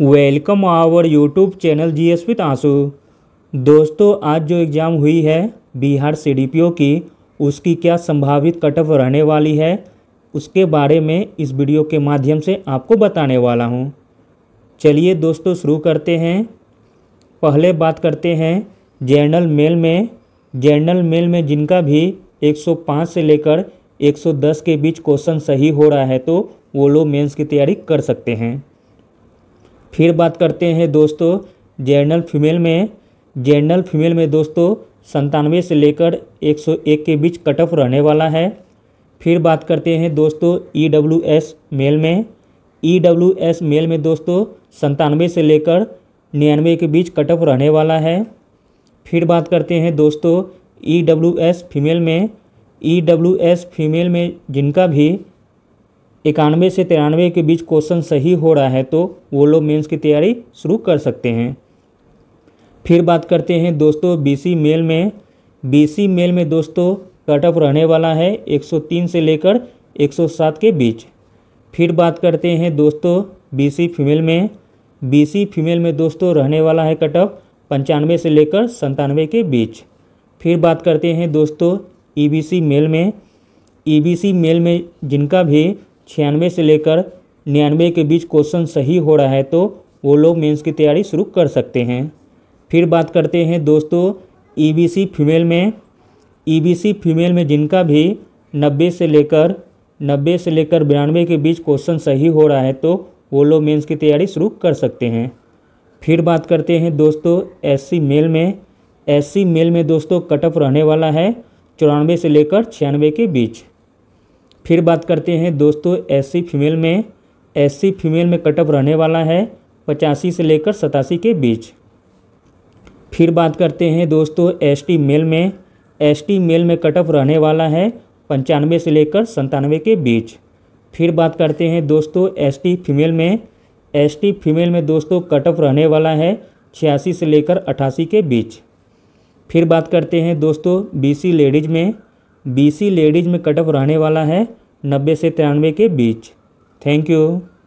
Welcome our YouTube channel G S with Anshu दोस्तों आज जो एग्ज़ाम हुई है Bihar C D P O की उसकी क्या संभावित कट ऑफ रहने वाली है उसके बारे में इस वीडियो के माध्यम से आपको बताने वाला हूं। चलिए दोस्तों शुरू करते हैं पहले बात करते हैं जनरल मेल में जनरल मेल में जिनका भी 105 से लेकर 110 के बीच क्वेश्चन सही हो रहा है तो वो लोग मेन्स की तैयारी कर सकते हैं फिर बात करते हैं दोस्तों जनरल फीमेल में जनरल फीमेल में दोस्तों संतानवे से लेकर 101 के बीच कट ऑफ रहने वाला है फिर बात करते हैं दोस्तों ई डब्ल्यू एस मेल में ई एस मेल में दोस्तों संतानवे से लेकर निन्यानवे के बीच कट ऑफ रहने वाला है फिर बात करते हैं दोस्तों ई एस फीमेल में ई एस फीमेल में जिनका भी इक्यानवे से तिरानवे के बीच क्वेश्चन सही हो रहा है तो वो लोग मेंस की तैयारी शुरू कर सकते हैं फिर बात करते हैं दोस्तों बीसी मेल में बीसी मेल में दोस्तों कट ऑफ रहने वाला है 103 से लेकर 107 के बीच फिर बात करते हैं दोस्तों बीसी फीमेल में बीसी फीमेल में दोस्तों रहने वाला है कट ऑफ पंचानवे से लेकर संतानवे के बीच फिर बात करते हैं दोस्तों ई e मेल में ई e मेल में जिनका भी छियानवे से लेकर निन्यानवे के बीच क्वेश्चन सही हो रहा है तो वो लोग मेंस की तैयारी शुरू कर सकते हैं फिर बात करते हैं दोस्तों ईबीसी e फीमेल में ईबीसी e फीमेल में जिनका भी नब्बे से लेकर नब्बे से लेकर बिरानवे के बीच क्वेश्चन सही हो रहा है तो वो लोग मेंस की तैयारी शुरू कर सकते हैं फिर बात करते हैं दोस्तों एससी मेल में एससी मेल में दोस्तों कटअप रहने वाला है चौरानवे से लेकर छियानवे के बीच फिर बात करते हैं दोस्तों एससी फीमेल में एससी फीमेल में कटअप रहने वाला है पचासी से लेकर सतासी के बीच फिर बात करते हैं दोस्तों एसटी मेल में एसटी मेल में कटअप रहने वाला है पंचानवे से लेकर संतानवे के बीच फिर बात करते हैं दोस्तों एसटी फीमेल में एसटी फीमेल में दोस्तों कटअप रहने वाला है छियासी से लेकर अट्ठासी के बीच फिर बात करते हैं दोस्तों बीसी लेडीज़ में बीसी लेडीज़ में कटअप रहने वाला है नब्बे से तिरानवे के बीच थैंक यू